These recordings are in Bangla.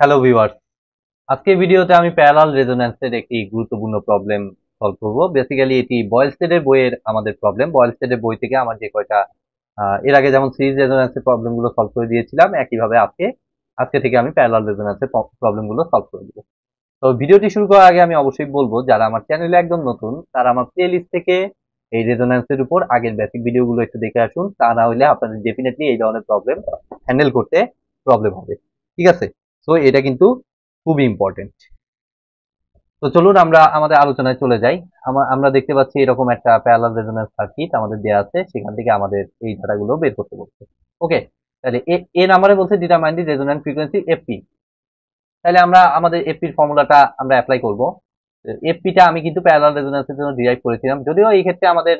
হ্যালো ভিউয়ার্স আজকে ভিডিওতে আমি প্যারাল রেজোন্যান্সের একটি গুরুত্বপূর্ণ প্রবলেম সলভ করব বেসিক্যালি এটি বয়েল স্টেটের বইয়ের আমাদের প্রবলেম বয়েল স্টেডের বই থেকে আমার যে কয়টা এর আগে যেমন সিরিজ রেজোন্যান্সের প্রবলেমগুলো সলভ করে দিয়েছিলাম একইভাবে আজকে আজকে থেকে আমি প্যারাল রেজোন্যান্সের প্রবলেমগুলো সলভ করে দেবো তো ভিডিওটি শুরু করার আগে আমি অবশ্যই বলবো যারা আমার চ্যানেলে একদম নতুন তারা আমার প্লে লিস্ট থেকে এই রেজোন্যান্সের উপর আগের বেসিক ভিডিওগুলো একটু দেখে আসুন তা না হলে আপনাদের ডেফিনেটলি এই ধরনের প্রবলেম হ্যান্ডেল করতে প্রবলেম হবে ঠিক আছে সো এটা কিন্তু খুব ইম্পর্টেন্ট তো চলুন আমরা আমাদের আলোচনায় চলে যাই আমরা দেখতে পাচ্ছি এরকম একটা প্যালার রেজোনেন্স সার্কিট আমাদের দেওয়া আছে সেখান থেকে আমাদের এই ডাটাগুলো বের করতে বলছে ওকে তাহলে এ নাম্বারে বলছে determined the resonant frequency FP তাহলে আমরা আমাদের এফপির ফর্মুলাটা আমরা অ্যাপ্লাই করব এফপিটা আমি কিন্তু প্যালার রেজোনেন্সের জন্য ডিরাইভ করেছিলাম যদিও এই ক্ষেত্রে আমাদের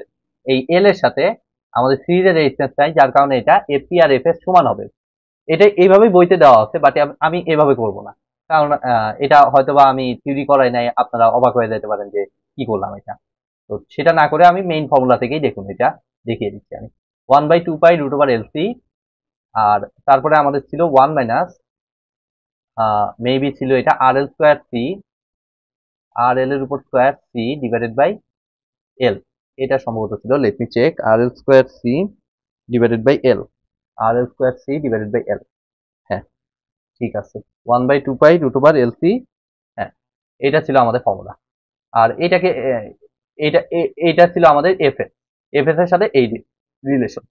এই এল এর সাথে আমাদের সিরিজের রেজিস্ট্যান্স চাই যার কারণে এটা এফপি আর এফ এর সমান হবে এটা এইভাবেই বইতে দেওয়া আছে বাট আমি এভাবে করব না কারণ এটা হয়তোবা আমি থিওরি করাই নাই আপনারা অবাক হয়ে যেতে পারেন যে কি করলাম এটা তো সেটা না করে আমি মেইন ফর্মুলা থেকেই দেখুন এটা দেখিয়ে দিচ্ছি আমি one by two pi root over LC আর তারপরে আমাদের ছিল ওয়ান মাইনাস মেবি ছিল এটা আর এল স্কোয়ার সি আর এল এর উপর square C divided by L এটা সম্ভবত ছিল let me check R L square C divided by L R L square C divided by L হ্যাঁ ঠিক আছে one by two pi root over L C হ্যাঁ এটা ছিল আমাদের ফর্মুলা আর এটাকে এটা এটা ছিল আমাদের এফ এস এফ এস এর সাথে এই রিলেশন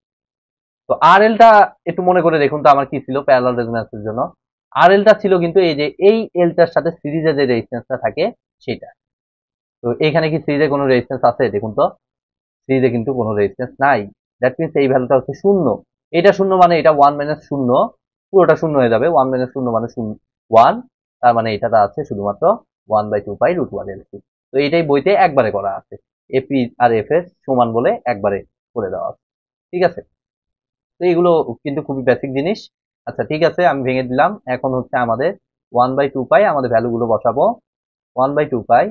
তো আর এলটা একটু মনে করে দেখুন তো আমার কি ছিল প্যারাল রেজোনেন্সের জন্য আর এলটা ছিল কিন্তু এই যে এই এলটার সাথে সিরিজে যে রেজিস্ট্যান্সটা থাকে সেটা তো এখানে কি সিরিজে কোনো রেজিস্ট্যান্স আছে দেখুন তো সিরিজে কিন্তু কোনো রেজিস্ট্যান্স নাই দ্যাট মিনস এই ভ্যালুটা হচ্ছে শূন্য এটা শূন্য মানে এটা ওয়ান মাইনাস শূন্য পুরোটা শূন্য হয়ে যাবে ওয়ান মাইনাস শূন্য মানে শূন্য ওয়ান তার মানে এটাতে আছে শুধুমাত্র one by two pi root one L C তো এটাই বইতে একবারে করা আছে এপি আর এফ এস সমান বলে একবারে করে দেওয়া আছে ঠিক আছে তো এগুলো কিন্তু খুবই বেসিক জিনিস আচ্ছা ঠিক আছে আমি ভেঙে দিলাম এখন হচ্ছে আমাদের ওয়ান বাই টু পাই আমাদের ভ্যালুগুলো বসাবো one by two pi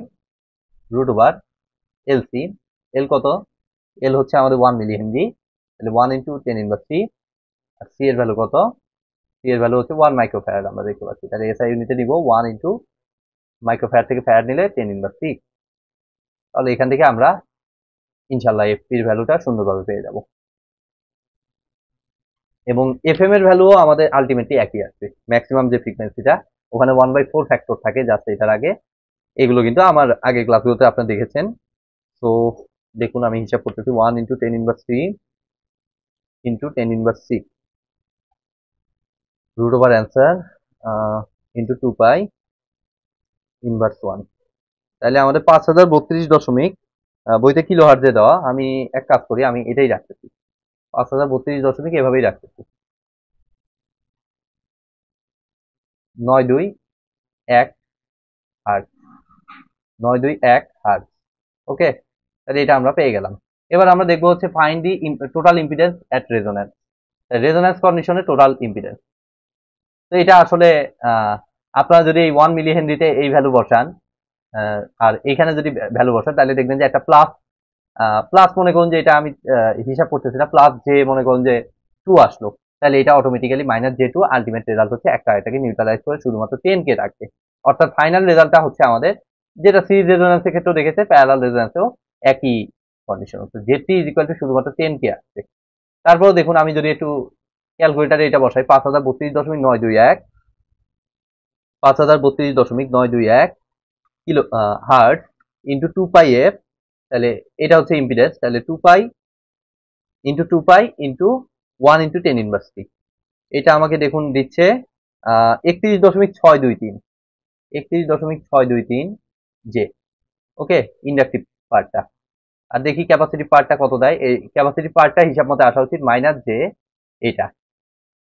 root over LC L কত এল হচ্ছে আমাদের ওয়ান মিলি হেনরি তাহলে one into ten inverse three আর সি এর ভ্যালু কত সি এর ভ্যালু হচ্ছে ওয়ান মাইক্রোফ্যারাড আমরা দেখতে পাচ্ছি তাহলে এসআই ইউনিটে নিব ওয়ান ইন্টু ফায়ার থেকে ফায়ার নিলে টেন ইনভার্স থ্রি তাহলে এখান থেকে আমরা ইনশাল্লাহ এফ এফপির ভ্যালুটা সুন্দরভাবে পেয়ে যাব এবং এফ এর ভ্যালুও আমাদের আলটিমেটলি একই আসছে ম্যাক্সিমাম যে ফ্রিকোয়েন্সিটা ওখানে ওয়ান বাই ফোর ফ্যাক্টর থাকে যাচ্ছে এটার আগে এগুলো কিন্তু আমার আগে ক্লাসগুলোতে আপনি দেখেছেন তো দেখুন আমি হিসাব করতেছি one into ten inverse three into ten inverse six root over answer into two 2 pi one তাহলে আমাদের পাঁচ হাজার বত্রিশ দশমিক বইতে কিলো হার যে দেওয়া আমি এক কাজ করি আমি এটাই রাখতেছি পাঁচ হাজার বত্রিশ দশমিক এভাবেই রাখতেছি নয় দুই এক আট নয় দুই এক আট ওকে তাহলে এটা আমরা পেয়ে গেলাম এবার আমরা দেখবো হচ্ছে fine the total impedance at resonance resonance কন্ডিশনে টোটাল ইম্পিডেন্স তো এটা আসলে আপনারা যদি এই ওয়ান মিলি হেনরিতে এই ভ্যালু বসান আর এখানে যদি ভ্যালু বসান তাহলে দেখবেন যে একটা প্লাস প্লাস মনে করুন যে এটা আমি হিসাব করতেছি না প্লাস যে মনে করুন যে টু আসলো তাহলে এটা automatically minus J two ultimate result হচ্ছে একটা এটাকে নিউট্রালাইজ করে শুধুমাত্র টেন কে রাখবে অর্থাৎ ফাইনাল রেজাল্টটা হচ্ছে আমাদের যেটা সিরিজ রেজোনেন্সের ক্ষেত্রেও দেখেছে প্যারাল রেজোনেন্সেও একই কন্ডিশন হচ্ছে জেটি ইজ ইকুয়াল টু শুধুমাত্র টেন কে আসছে তারপরে দেখুন আমি যদি একটু ক্যালকুলেটারে এটা বসাই পাঁচ হাজার বত্রিশ দশমিক নয় দুই এক পাঁচ হাজার বত্রিশ দশমিক নয় দুই এক kilo hertz into two pi F তাহলে এটা হচ্ছে ইম্পিডেন্স তাহলে two pi into two pi into one into ten university এটা আমাকে দেখুন দিচ্ছে একত্রিশ দশমিক ছয় দুই তিন একত্রিশ দশমিক ছয় দুই তিন জে ওকে ইন্ডাকটিভ পার্টটা আর দেখি ক্যাপাসিটি পার্টটা কত দেয় এই ক্যাপাসিটি পার্টটা হিসাব মতো আসা উচিত মাইনাস যে এটা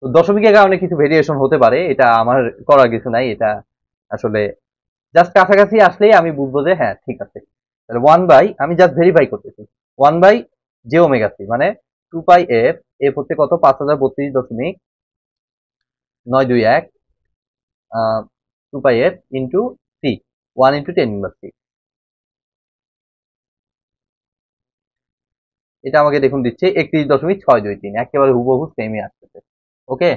তো দশমিকের কারণে কিছু ভেরিয়েশন হতে পারে এটা আমার করার কিছু নাই এটা আসলে জাস্ট কাছাকাছি আসলেই আমি বুঝবো যে হ্যাঁ ঠিক আছে তাহলে ওয়ান বাই আমি জাস্ট ভেরিফাই করতেছি one by J omega C মানে টু পাই এফ এফ হচ্ছে কত পাঁচ হাজার বত্রিশ দশমিক নয় দুই এক two pi F into C one into ten inverse এটা আমাকে দেখুন দিচ্ছে একত্রিশ দশমিক ছয় দুই তিন একেবারে হুবহু সেমই আসতেছে ওকে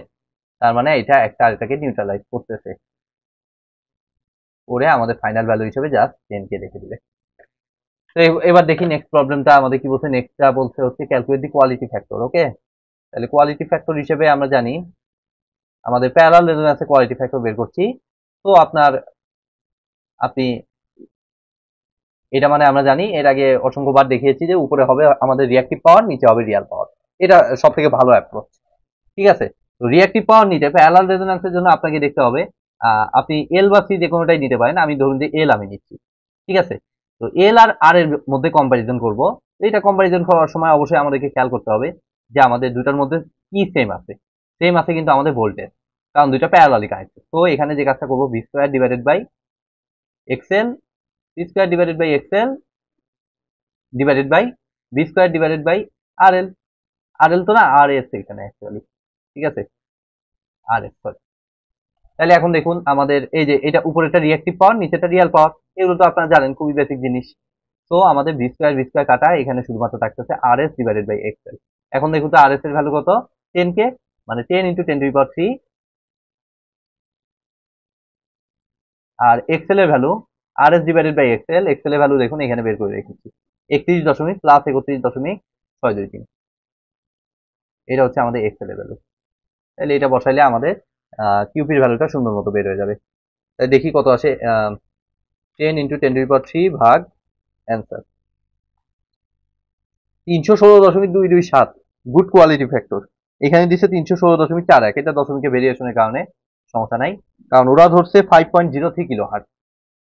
তার মানে এটা একটা আরেকটাকে নিউট্রালাইজ করতেছে করে আমাদের ফাইনাল ভ্যালু হিসেবে জাস্ট টেনকে রেখে দিলে তো এবার দেখি নেক্সট প্রবলেমটা আমাদের কি বলছে নেক্সটটা বলছে হচ্ছে calculate the quality factor okay তাহলে কোয়ালিটি ফ্যাক্টর হিসেবে আমরা জানি আমাদের প্যারাল রেজোনেন্সে কোয়ালিটি ফ্যাক্টর বের করছি তো আপনার আপনি এটা মানে আমরা জানি এর আগে অসংখ্যবার দেখিয়েছি যে উপরে হবে আমাদের রিয়াক্টিভ পাওয়ার নিচে হবে রিয়াল পাওয়ার এটা সব থেকে ভালো অ্যাপ্রোচ ঠিক আছে তো রিয়াক্টিভ পাওয়ার নিতে প্যারালাল রেজোনেন্সের জন্য আপনাকে দেখতে হবে আপনি এল বা সি যে কোনোটাই নিতে পারেন আমি ধরুন যে এল আমি নিচ্ছি ঠিক আছে তো এল আর আর এর মধ্যে কম্প্যারিজন করব এটা কম্প্যারিজন করার সময় অবশ্যই আমাদেরকে খেয়াল করতে হবে যে আমাদের দুটার মধ্যে কি সেম আছে সেম আছে কিন্তু আমাদের ভোল্টেজ কারণ দুইটা প্যারালালি আছে তো এখানে যে কাজটা করবো V square divided by XL square p by XL divided by B square divided by R L R L তো না আর এস এখানে অ্যাকচুয়ালি ঠিক আছে আর এস সরি তাহলে এখন দেখুন আমাদের এই যে এটা উপরে একটা রিয়াক্টিভ পাওয়ার একটা রিয়াল পাওয়ার এগুলো তো আপনারা জানেন খুবই বেসিক জিনিস তো আমাদের বি স্কোয়ার বি স্কোয়ার কাটা এখানে শুধুমাত্র থাকতেছে R S divided by XL এখন দেখুন তো আর এস এর ভ্যালু কত টেন কে মানে ten into ten to power three আর XL value R S divided by XL এক্সেলের ভ্যালু দেখুন এখানে বের করে রেখেছি একত্রিশ দশমিক প্লাস একত্রিশ দশমিক ছয় দুই তিন এটা হচ্ছে আমাদের এক্সেলের ভ্যালু তাহলে এটা বসাইলে আমাদের কিউপির ভ্যালুটা সুন্দর মতো বের হয়ে যাবে তাই দেখি কত আসে ten into ten to power three ভাগ অ্যান্সার তিনশো ষোলো দশমিক দুই দুই সাত গুড কোয়ালিটি ফ্যাক্টর এখানে দিচ্ছে তিনশো ষোলো দশমিক চার এক এটা দশমিকের ভেরিয়েশনের কারণে সমস্যা নাই কারণ ওরা ধরছে five point zero three kilo hertz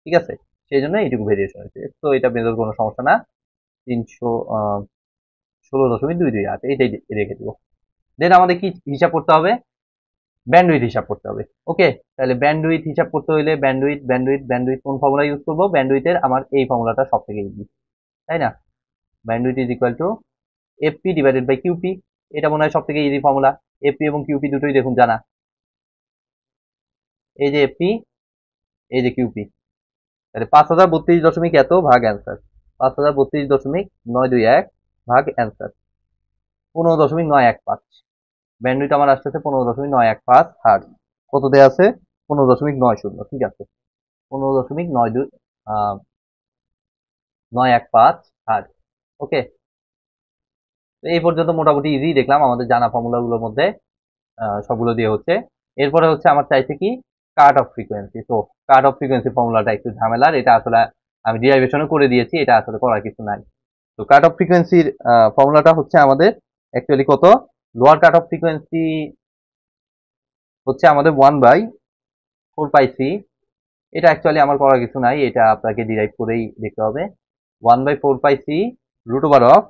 ঠিক আছে সেই জন্য এইটুকু ভেরিয়েশন হয়েছে তো এটা বেঁধে কোনো সমস্যা না তিনশো ষোলো দশমিক দুই দুই আছে এটাই রেখে দেবো দেন আমাদের কি হিসাব করতে হবে ব্যান্ডউইথ হিসাব করতে হবে ওকে তাহলে ব্যান্ডউইথ হিসাব করতে হইলে ব্যান্ডউইথ ব্যান্ডুইথ ব্যান্ডুইথ কোন ফর্মুলা ইউজ করবো ব্যান্ডউইথের আমার এই ফর্মুলাটা সব থেকে ইজি তাই না bandwidth is equal to FP divided by QP এটা মনে হয় সব থেকে ইজি ফর্মুলা এফপি এবং কিউপি দুটোই দেখুন জানা এই যে এফপি এই যে কিউপি পাঁচ হাজার বত্রিশ দশমিক এত ভাগ অ্যান্সার পাঁচ হাজার বত্রিশ দশমিক নয় দুই এক ভাগ অ্যান্সার পনেরো দশমিক নয় এক পাঁচ ব্যান্ডউইথ আমার আসতেছে পনেরো দশমিক নয় এক পাঁচ হার কত দেওয়া আছে পনেরো দশমিক নয় শূন্য ঠিক আছে পনেরো দশমিক নয় দুই নয় এক পাঁচ হার ওকে এই পর্যন্ত মোটামুটি ইজি দেখলাম আমাদের জানা ফর্মুলাগুলোর মধ্যে সবগুলো দিয়ে হচ্ছে এরপরে হচ্ছে আমার চাইছে কি কাট অফ ফ্রিকোয়েন্সি তো কাট অফ ফ্রিকোয়েন্সি ফর্মুলাটা একটু ঝামেলার এটা আসলে আমি ডিরাইভেশনও করে দিয়েছি এটা আসলে করার কিছু নাই তো কাট অফ ফ্রিকোয়েন্সির ফর্মুলাটা হচ্ছে আমাদের অ্যাকচুয়ালি কত লোয়ার কাট অফ ফ্রিকোয়েন্সি হচ্ছে আমাদের one by four pi C এটা অ্যাকচুয়ালি আমার করার কিছু নাই এটা আপনাকে ডিরাইভ করেই দেখতে হবে one by four pi C root over of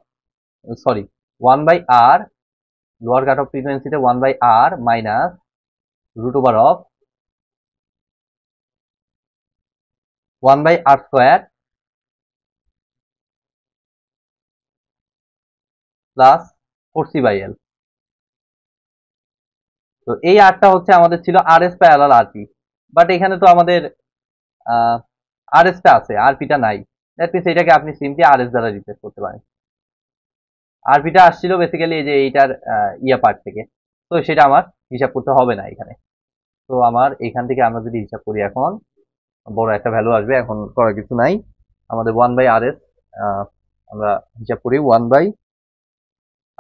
sorry one by R lower cut off ফ্রিকোয়েন্সিতে one by R minus root over of one by R square plus four C by L তো এই আরটা হচ্ছে আমাদের ছিল আর এস আর আরপি বাট এখানে তো আমাদের আর এসটা আছে পিটা নাই দ্যাট মিনস এটাকে আপনি সিম্পলি আর এস দ্বারা রিপ্লেস করতে পারেন আরপিটা আসছিল বেসিক্যালি এই যে এইটার ইয়া পার্ট থেকে তো সেটা আমার হিসাব করতে হবে না এখানে তো আমার এখান থেকে আমরা যদি হিসাব করি এখন বড় একটা ভ্যালু আসবে এখন করার কিছু নাই আমাদের ওয়ান বাই আর এস আমরা হিসাব করি ওয়ান বাই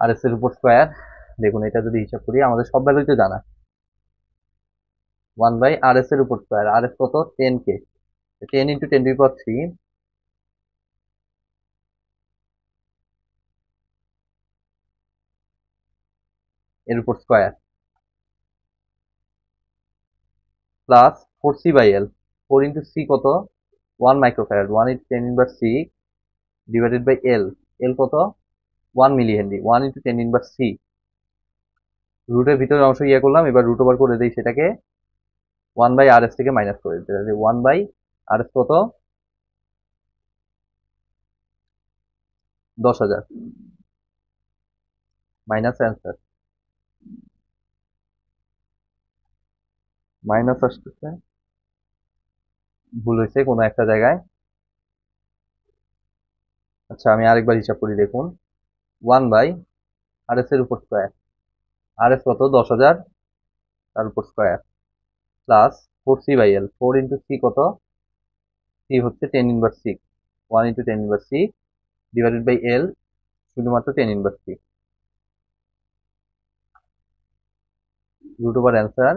আর এস এর উপর স্কোয়ার দেখুন এটা যদি হিসাব করি আমাদের সব ভ্যালুই তো জানা ওয়ান বাই আর এস এর উপর স্কোয়ার আর এস কত টেন কে ten into ten to power three এর উপর square plus four C by L four into C কত one microfarad one into ten inverse C divided by L L কত one milli henry one into ten inverse C রুটের ভিতরের অংশ ইয়ে করলাম এবার রুট ওভার করে দিই সেটাকে ওয়ান বাই আর এস থেকে মাইনাস করে দিতে তাহলে ওয়ান বাই আর এস কত দশ হাজার মাইনাস অ্যান্সার মাইনাস আসতেছে ভুল হয়েছে কোনো একটা জায়গায় আচ্ছা আমি আরেকবার হিসাব করি দেখুন ওয়ান বাই আর এস এর উপর স্কোয়ার আর এস কত দশ হাজার তার উপর square plus four C by L four into C কত সি হচ্ছে ten inverse six one into ten inverse C divided by L শুধুমাত্র ten inverse C root over answer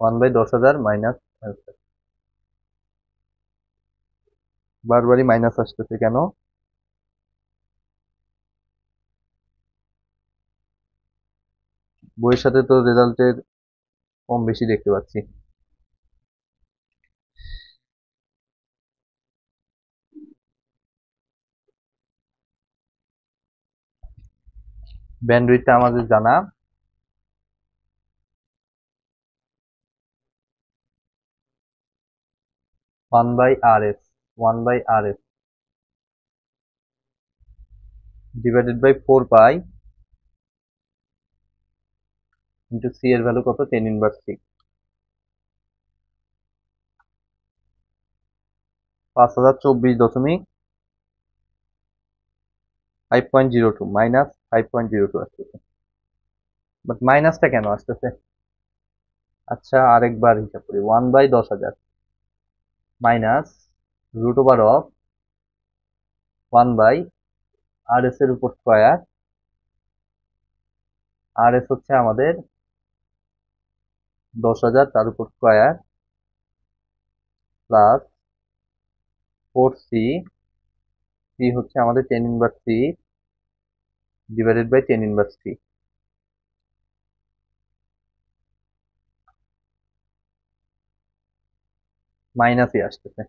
one by দশ হাজার মাইনাস বারবারই মাইনাস আসতেছে কেন বইয়ের সাথে তো রেজাল্টের কম বেশি দেখতে পাচ্ছি ব্যান্ডউইথটা আমাদের জানা one by R S one by R S divided by four pi into C এর ভ্যালু কত টেন ইনভার্স সিক্স পাঁচ হাজার চব্বিশ দশমিক five point zero two minus five point zero two আসতেছে বাট মাইনাসটা কেন আসতেছে আচ্ছা আরেকবার হিসাব করি ওয়ান বাই দশ হাজার minus root over of one by R এর উপর স্কোয়ার আর হচ্ছে আমাদের দশ হাজার তার উপর square plus four C C হচ্ছে আমাদের ten inverse C divided by ten inverse C মাইনাসই আসতেছে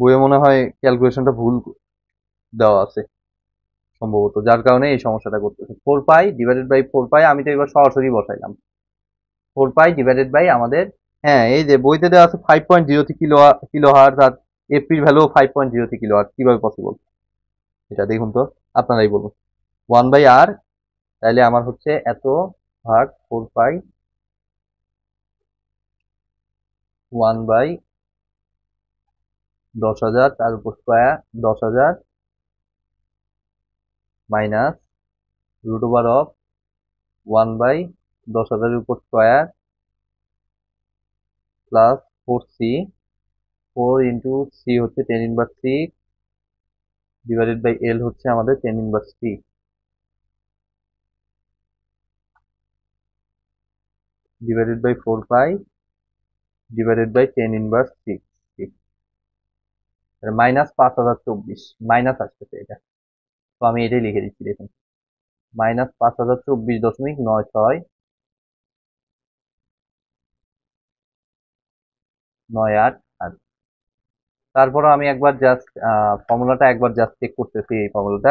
বইয়ে মনে হয় ক্যালকুলেশনটা ভুল দেওয়া আছে সম্ভবত যার কারণে এই সমস্যাটা করতেছে four pi divided by four pi আমি তো এবার সরাসরি বসাইলাম ফোর পাই ডিভাইডেড বাই আমাদের হ্যাঁ এই যে বইতে দেওয়া আছে five point zero three kilo kilo hertz আর এপির value five point zero three kilo hertz কীভাবে পসিবল এটা দেখুন তো আপনারাই বলুন ওয়ান বাই আর তাহলে আমার হচ্ছে এত ভাগ ফোর পাই ওয়ান বাই দশ হাজার তার উপর স্কোয়ার দশ হাজার minus root over of one by দশ হাজারের উপর square plus four C four into C হচ্ছে ten inverse C divided by L হচ্ছে আমাদের ten inverse C divided by four pi divided by ten inverse six six minus পাঁচ হাজার চব্বিশ মাইনাস আসতেছে এটা তো আমি এটাই লিখে দিচ্ছি দেখুন মাইনাস পাঁচ হাজার চব্বিশ দশমিক নয় ছয় নয় আট আট তারপর আমি একবার জাস্ট ফর্মুলাটা একবার জাস্ট চেক করতেছি এই ফর্মুলাটা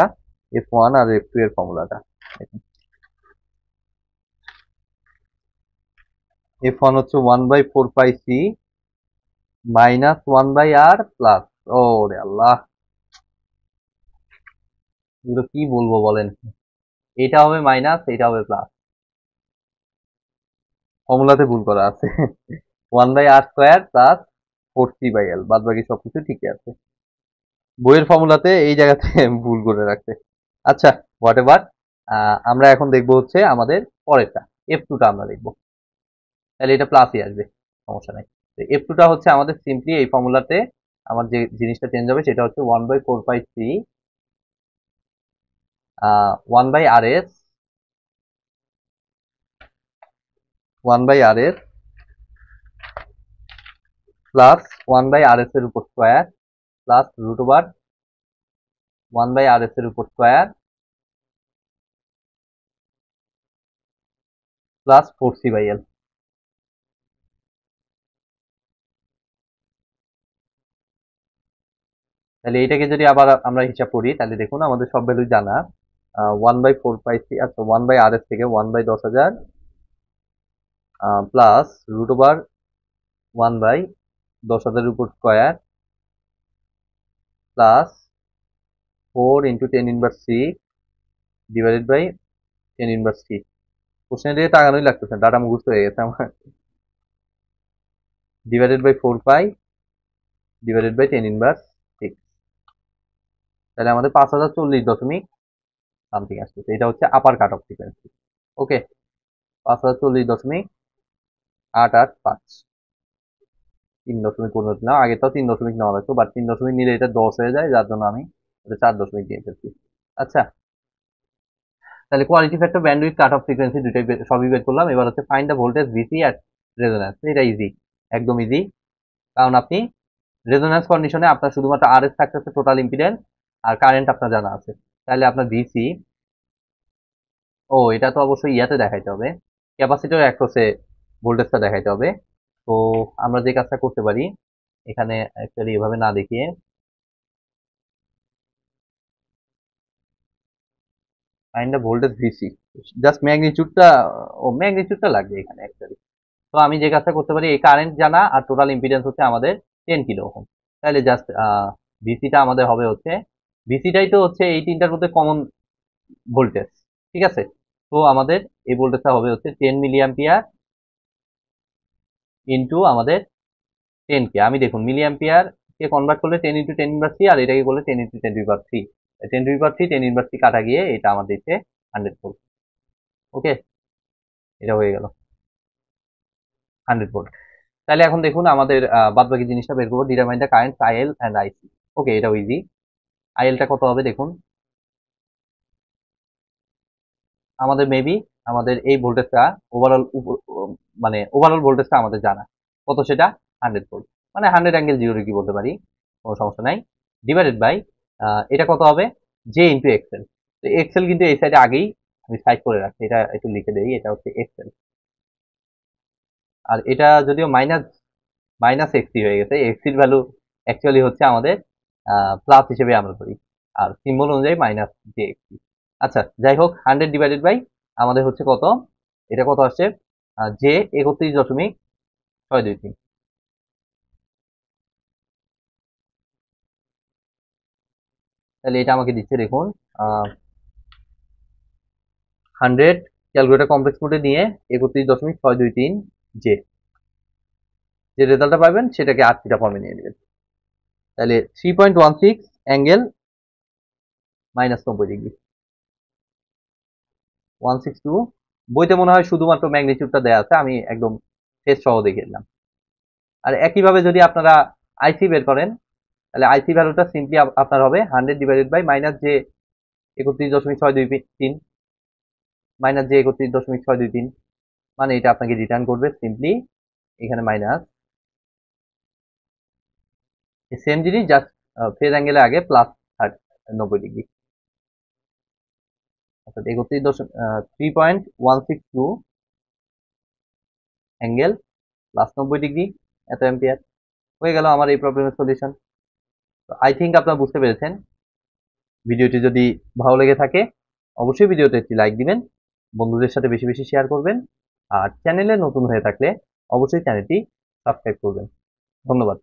এফ ওয়ান আর এফ টু এর ফর্মুলাটা এফ ওয়ান হচ্ছে one by four pi C minus one by R plus ও রে আল্লাহ এগুলো কি বলবো বলেন এটা হবে মাইনাস এটা হবে প্লাস ফর্মুলাতে ভুল করা আছে one by R square plus four C by L বাদ বাকি সবকিছু ঠিকই আছে বইয়ের ফর্মুলাতে এই জায়গাতে ভুল করে রাখছে আচ্ছা হোয়াট এভার আমরা এখন দেখব হচ্ছে আমাদের পরেরটা এফ টুটা আমরা দেখবো তাহলে এটা প্লাসই আসবে সমস্যা নাই তো এফ টুটা হচ্ছে আমাদের সিম্পলি এই ফর্মুলাতে আমার যে জিনিসটা চেঞ্জ হবে সেটা হচ্ছে one by four by three one by R S one by R S plus one by R S এর উপর square plus root over one by R S এর উপর square plus four C by L তাহলে এটাকে যদি আবার আমরা হিসাব করি তাহলে দেখুন আমাদের সব ভ্যালু জানা one by four five three আচ্ছা ওয়ান বাই আর থেকে ওয়ান বাই দশ হাজার plus root over one by দশ হাজারের উপর square plus four into ten inverse C divided by ten inverse C question দিয়ে টাকানোই লাগতেছে ডাটা মুখস্ত হয়ে গেছে আমার divided by four pi divided by ten inverse তাহলে আমাদের পাঁচ হাজার চল্লিশ দশমিক সামথিং আসতেছে এটা হচ্ছে আপার কাট অফ ফ্রিকোয়েন্সি ওকে পাঁচ হাজার চল্লিশ দশমিক আট আট পাঁচ তিন দশমিক পনেরো না আগে তো তিন দশমিক নেওয়া লাগতো বাট তিন দশমিক নিলে এটা দশ হয়ে যায় যার জন্য আমি এটা চার দশমিক দিয়ে ফেলছি আচ্ছা তাহলে quality factor bandwidth cut off frequency দুটাই সবই বের করলাম এবার হচ্ছে fine the voltage VC at resonance এটা ইজি একদম ইজি কারণ আপনি রেজোন্যান্স কন্ডিশনে আপনার শুধুমাত্র আর এস থাকতেছে টোটাল ইম্পিডেন্স আর কারেন্ট আপনার জানা আছে তাহলে আপনার ডিসি ও এটা তো অবশ্যই ইয়াতে দেখাইতে হবে ক্যাপাসিটার অ্যাক্রসে ভোল্টেজটা দেখাইতে হবে তো আমরা যে কাজটা করতে পারি এখানে অ্যাকচুয়ালি এভাবে না দেখিয়ে কাইন্ড ভোল্টেজ ভিসি জাস্ট ম্যাগনিচিউডটা ও ম্যাগনিচিউডটা লাগবে এখানে অ্যাকচুয়ালি তো আমি যে কাজটা করতে পারি এই কারেন্ট জানা আর টোটাল ইম্পিডেন্স হচ্ছে আমাদের টেন কিলো ওহম তাহলে জাস্ট ভিসিটা আমাদের হবে হচ্ছে ভিসিটাই তো হচ্ছে এই তিনটার মধ্যে কমন ভোল্টেজ ঠিক আছে তো আমাদের এই ভোল্টেজটা হবে হচ্ছে টেন মিলি অ্যাম্পিয়ার ইন্টু আমাদের টেন কে আমি দেখুন মিলি কে কনভার্ট করলে ten into ten inverse three আর এটাকে করলে ten into ten inverse three ten inverse three ten inverse three কাটা গিয়ে এটা আমার দিচ্ছে হান্ড্রেড ভোল্ট ওকে এটা হয়ে গেল হান্ড্রেড ভোল্ট তাহলে এখন দেখুন আমাদের বাদবাকি জিনিসটা বের করবো determine the current IL and IC okay এটাও ইজি আইএলটা কত হবে দেখুন আমাদের মেবি আমাদের এই ভোল্টেজটা ওভারঅল মানে ওভারঅল ভোল্টেজটা আমাদের জানা কত সেটা হান্ড্রেড ভোল্ট মানে হান্ড্রেড অ্যাঙ্গেল জিরো ডিগ্রি বলতে পারি কোনো সমস্যা নাই ডিভাইডেড বাই এটা কত হবে জে ইন্টু এক্সেল তো এক্সেল কিন্তু এই সাইডে আগেই আমি সাইড করে রাখছি এটা একটু লিখে দেই এটা হচ্ছে এক্সেল আর এটা যদিও মাইনাস মাইনাস এক্সি হয়ে গেছে এক্সির ভ্যালু অ্যাকচুয়ালি হচ্ছে আমাদের প্লাস হিসেবে আমরা ধরি আর সিম্বল অনুযায়ী মাইনাস জে এক্সি আচ্ছা যাই হোক হান্ড্রেড ডিভাইডেড বাই আমাদের হচ্ছে কত এটা কত আসছে জে একত্রিশ দশমিক ছয় দুই তিন তাহলে এটা আমাকে দিচ্ছে দেখুন হান্ড্রেড ক্যালকুলেটার কমপ্লেক্স মোডে নিয়ে একত্রিশ দশমিক ছয় দুই তিন জে যে রেজাল্টটা পাবেন সেটাকে আটটিটা ফর্মে নিয়ে নেবেন তাহলে three point one six angle minus নব্বই ডিগ্রি ওয়ান সিক্স টু বইতে মনে হয় শুধুমাত্র ম্যাগনিচিউডটা দেওয়া আছে আমি একদম ফেস সহ দেখে এলাম আর একইভাবে যদি আপনারা আইসি বের করেন তাহলে আইসি ভ্যালুটা সিম্পলি আপনার হবে হান্ড্রেড ডিভাইডেড বাই মাইনাস যে একত্রিশ দশমিক ছয় দুই তিন মাইনাস যে একত্রিশ দশমিক ছয় দুই তিন মানে এটা আপনাকে রিটার্ন করবে সিম্পলি এখানে মাইনাস সেম জিনিস জাস্ট ফেজ অ্যাঙ্গেলের আগে প্লাস নব্বই ডিগ্রি অর্থাৎ একত্রিশ দশমিক three point one six two angle plus নব্বই ডিগ্রি এত অ্যাম্পিয়ার হয়ে গেল আমার এই প্রবলেমের সলিউশন তো আই থিঙ্ক আপনারা বুঝতে পেরেছেন ভিডিওটি যদি ভালো লেগে থাকে অবশ্যই ভিডিওতে একটি লাইক দিবেন বন্ধুদের সাথে বেশি বেশি শেয়ার করবেন আর চ্যানেলে নতুন হয়ে থাকলে অবশ্যই চ্যানেলটি সাবস্ক্রাইব করবেন ধন্যবাদ